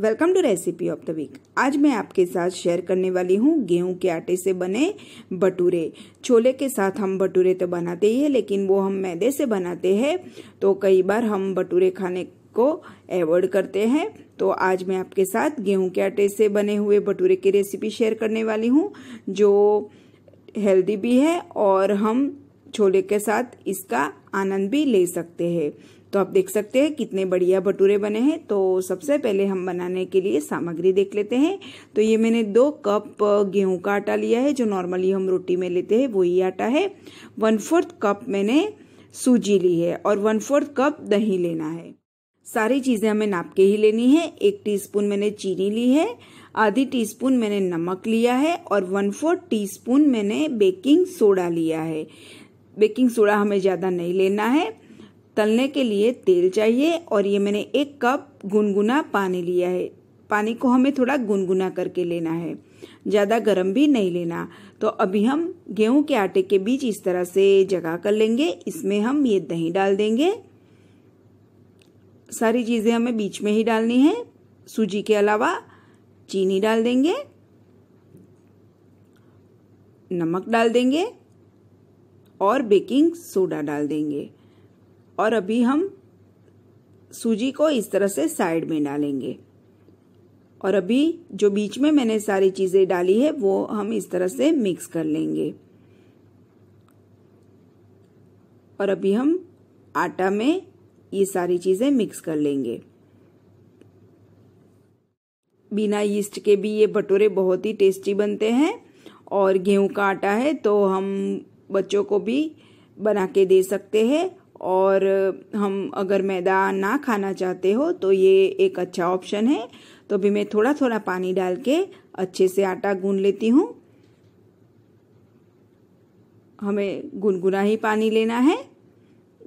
welcome to recipe of the week आज मैं आपके साथ शेयर करने वाली हूँ गेहूं के आटे से बने भटूरे छोले के साथ हम भटूरे तो बनाते ही है लेकिन वो हम मैदे से बनाते हैं तो कई बार हम भटूरे खाने को एवॉइड करते हैं तो आज मैं आपके साथ गेहूं के आटे से बने हुए भटूरे की रेसिपी शेयर करने वाली हूँ जो हेल्दी भी है और हम छोले के साथ इसका आनंद भी ले सकते हैं तो आप देख सकते हैं कितने बढ़िया भटूरे बने हैं तो सबसे पहले हम बनाने के लिए सामग्री देख लेते हैं तो ये मैंने दो कप गेहूं का आटा लिया है जो नॉर्मली हम रोटी में लेते हैं वही आटा है वन फोर्थ कप मैंने सूजी ली है और वन फोर्थ कप दही लेना है सारी चीज़ें हमें नाप के ही लेनी है एक टी मैंने चीनी ली है आधी स्पून मैंने नमक लिया है और वन फोर्थ टी मैंने बेकिंग सोडा लिया है बेकिंग सोडा हमें ज़्यादा नहीं लेना है तलने के लिए तेल चाहिए और ये मैंने एक कप गुनगुना पानी लिया है पानी को हमें थोड़ा गुनगुना करके लेना है ज़्यादा गर्म भी नहीं लेना तो अभी हम गेहूं के आटे के बीच इस तरह से जगह कर लेंगे इसमें हम ये दही डाल देंगे सारी चीज़ें हमें बीच में ही डालनी है सूजी के अलावा चीनी डाल देंगे नमक डाल देंगे और बेकिंग सोडा डाल देंगे और अभी हम सूजी को इस तरह से साइड में डालेंगे और अभी जो बीच में मैंने सारी चीज़ें डाली है वो हम इस तरह से मिक्स कर लेंगे और अभी हम आटा में ये सारी चीज़ें मिक्स कर लेंगे बिना यीस्ट के भी ये भटूरे बहुत ही टेस्टी बनते हैं और गेहूं का आटा है तो हम बच्चों को भी बना के दे सकते हैं और हम अगर मैदा ना खाना चाहते हो तो ये एक अच्छा ऑप्शन है तो अभी मैं थोड़ा थोड़ा पानी डाल के अच्छे से आटा गून लेती हूँ हमें गुनगुना ही पानी लेना है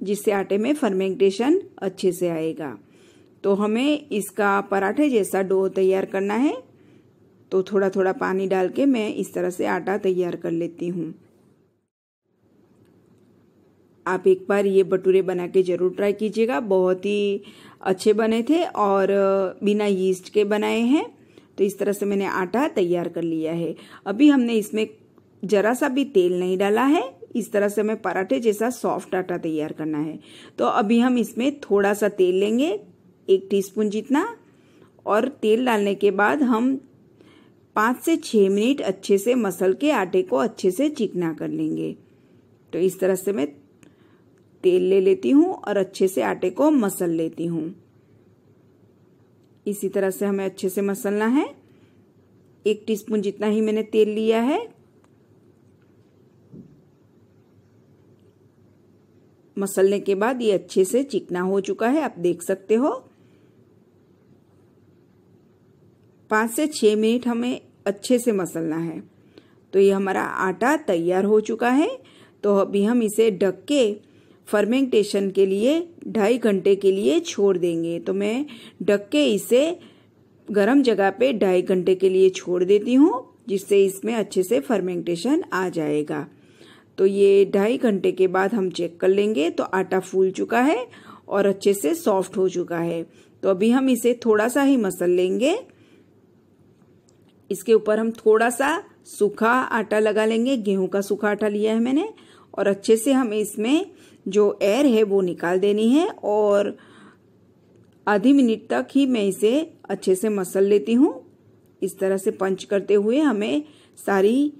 जिससे आटे में फर्मेंटेशन अच्छे से आएगा तो हमें इसका पराठे जैसा डो तैयार करना है तो थोड़ा थोड़ा पानी डाल के मैं इस तरह से आटा तैयार कर लेती हूँ आप एक बार ये भटूरे बना के ज़रूर ट्राई कीजिएगा बहुत ही अच्छे बने थे और बिना यीस्ट के बनाए हैं तो इस तरह से मैंने आटा तैयार कर लिया है अभी हमने इसमें जरा सा भी तेल नहीं डाला है इस तरह से हमें पराठे जैसा सॉफ्ट आटा तैयार करना है तो अभी हम इसमें थोड़ा सा तेल लेंगे एक टीस्पून जितना और तेल डालने के बाद हम पाँच से छः मिनट अच्छे से मसल के आटे को अच्छे से चिकना कर लेंगे तो इस तरह से मैं तेल ले लेती हूँ और अच्छे से आटे को मसल लेती हूँ इसी तरह से हमें अच्छे से मसलना है एक टीस्पून जितना ही मैंने तेल लिया है मसलने के बाद ये अच्छे से चिकना हो चुका है आप देख सकते हो पांच से छह मिनट हमें अच्छे से मसलना है तो ये हमारा आटा तैयार हो चुका है तो अभी हम इसे ढक के फर्मेंटेशन के लिए ढाई घंटे के लिए छोड़ देंगे तो मैं ढक के इसे गर्म जगह पे ढाई घंटे के लिए छोड़ देती हूँ जिससे इसमें अच्छे से फर्मेंटेशन आ जाएगा तो ये ढाई घंटे के बाद हम चेक कर लेंगे तो आटा फूल चुका है और अच्छे से सॉफ्ट हो चुका है तो अभी हम इसे थोड़ा सा ही मसल लेंगे इसके ऊपर हम थोड़ा सा सूखा आटा लगा लेंगे गेहूं का सूखा आटा लिया है मैंने और अच्छे से हम इसमें जो एयर है वो निकाल देनी है और आधी मिनट तक ही मैं इसे अच्छे से मसल लेती हूँ इस तरह से पंच करते हुए हमें सारी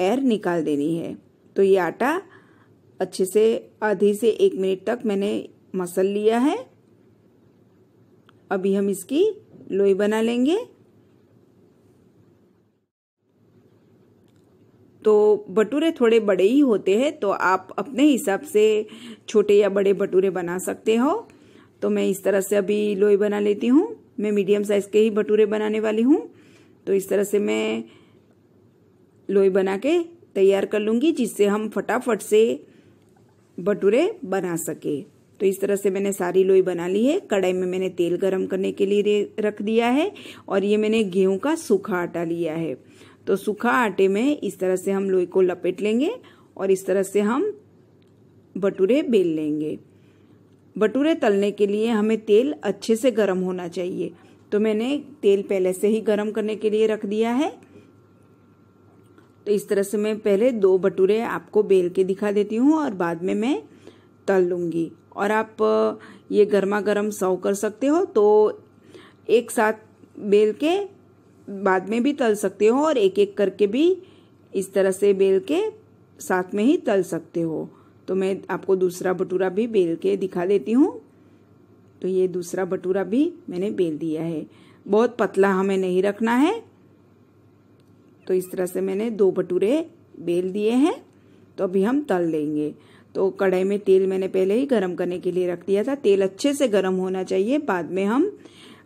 एयर निकाल देनी है तो ये आटा अच्छे से आधी से एक मिनट तक मैंने मसल लिया है अभी हम इसकी लोई बना लेंगे तो भटूरे थोड़े बड़े ही होते हैं तो आप अपने हिसाब से छोटे या बड़े भटूरे बना सकते हो तो मैं इस तरह से अभी लोई बना लेती हूँ मैं मीडियम साइज़ के ही भटूरे बनाने वाली हूँ तो इस तरह से मैं लोई बना के तैयार कर लूँगी जिससे हम फटाफट से भटूरे बना सके तो इस तरह से मैंने सारी लोई बना ली है कढ़ाई में मैंने तेल गरम करने के लिए रख दिया है और ये मैंने गेहूं का सूखा आटा लिया है तो सूखा आटे में इस तरह से हम लोई को लपेट लेंगे और इस तरह से हम भटूरे बेल लेंगे भटूरे तलने के लिए हमें तेल अच्छे से गर्म होना चाहिए तो मैंने तेल पहले से ही गर्म करने के लिए रख दिया है तो इस तरह से मैं पहले दो भटूरे आपको बेल के दिखा देती हूँ और बाद में मैं तल लूँगी और आप ये गर्मा गर्म सर्व कर सकते हो तो एक साथ बेल के बाद में भी तल सकते हो और एक एक करके भी इस तरह से बेल के साथ में ही तल सकते हो तो मैं आपको दूसरा भटूरा भी बेल के दिखा देती हूँ तो ये दूसरा भटूरा भी मैंने बेल दिया है बहुत पतला हमें नहीं रखना है तो इस तरह से मैंने दो भटूरे बेल दिए हैं तो अभी हम तल लेंगे तो कढ़ाई में तेल मैंने पहले ही गरम करने के लिए रख दिया था तेल अच्छे से गरम होना चाहिए बाद में हम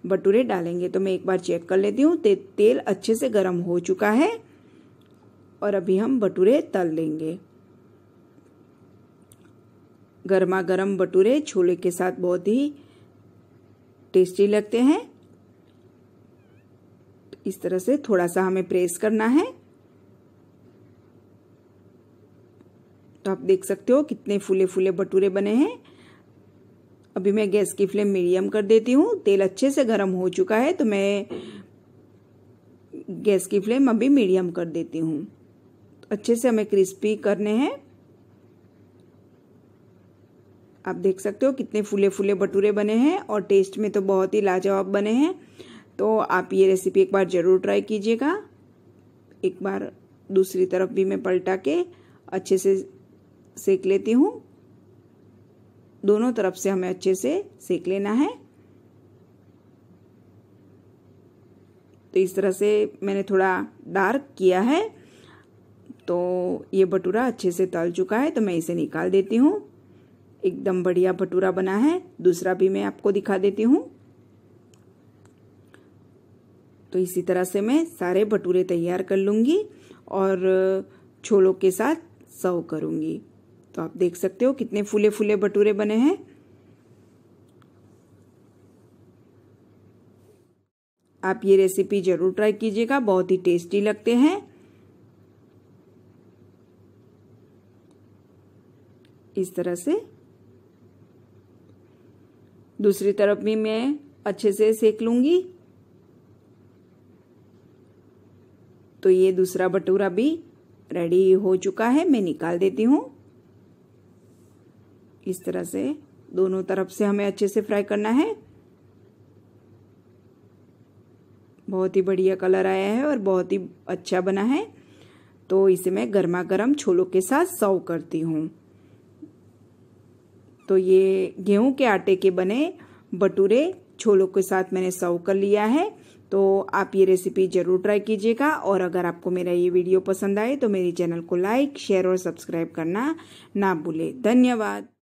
भटूरे डालेंगे तो मैं एक बार चेक कर लेती हूँ ते, तेल अच्छे से गर्म हो चुका है और अभी हम भटूरे तल लेंगे गर्मा गर्म भटूरे छोले के साथ बहुत ही टेस्टी लगते हैं तो इस तरह से थोड़ा सा हमें प्रेस करना है तो आप देख सकते हो कितने फूले फूले भटूरे बने हैं अभी मैं गैस की फ्लेम मीडियम कर देती हूँ तेल अच्छे से गर्म हो चुका है तो मैं गैस की फ्लेम अभी मीडियम कर देती हूँ तो अच्छे से हमें क्रिस्पी करने हैं आप देख सकते हो कितने फूले फूले भटूरे बने हैं और टेस्ट में तो बहुत ही लाजवाब बने हैं तो आप ये रेसिपी एक बार ज़रूर ट्राई कीजिएगा एक बार दूसरी तरफ भी मैं पलटा के अच्छे से सेक लेती हूँ दोनों तरफ से हमें अच्छे से सेक लेना है तो इस तरह से मैंने थोड़ा डार्क किया है तो ये भटूरा अच्छे से तल चुका है तो मैं इसे निकाल देती हूँ एकदम बढ़िया भटूरा बना है दूसरा भी मैं आपको दिखा देती हूँ तो इसी तरह से मैं सारे भटूरे तैयार कर लूँगी और छोलों के साथ सर्व करूँगी तो आप देख सकते हो कितने फूले फूले भटूरे बने हैं आप ये रेसिपी ज़रूर ट्राई कीजिएगा बहुत ही टेस्टी लगते हैं इस तरह से दूसरी तरफ भी मैं अच्छे से सेक लूंगी तो ये दूसरा भटूरा भी रेडी हो चुका है मैं निकाल देती हूं इस तरह से दोनों तरफ से हमें अच्छे से फ्राई करना है बहुत ही बढ़िया कलर आया है और बहुत ही अच्छा बना है तो इसे मैं गर्मा गर्म छोलों के साथ सर्व करती हूँ तो ये गेहूं के आटे के बने भटूरे छोलों के साथ मैंने सर्व कर लिया है तो आप ये रेसिपी ज़रूर ट्राई कीजिएगा और अगर आपको मेरा ये वीडियो पसंद आए तो मेरे चैनल को लाइक शेयर और सब्सक्राइब करना ना भूलें धन्यवाद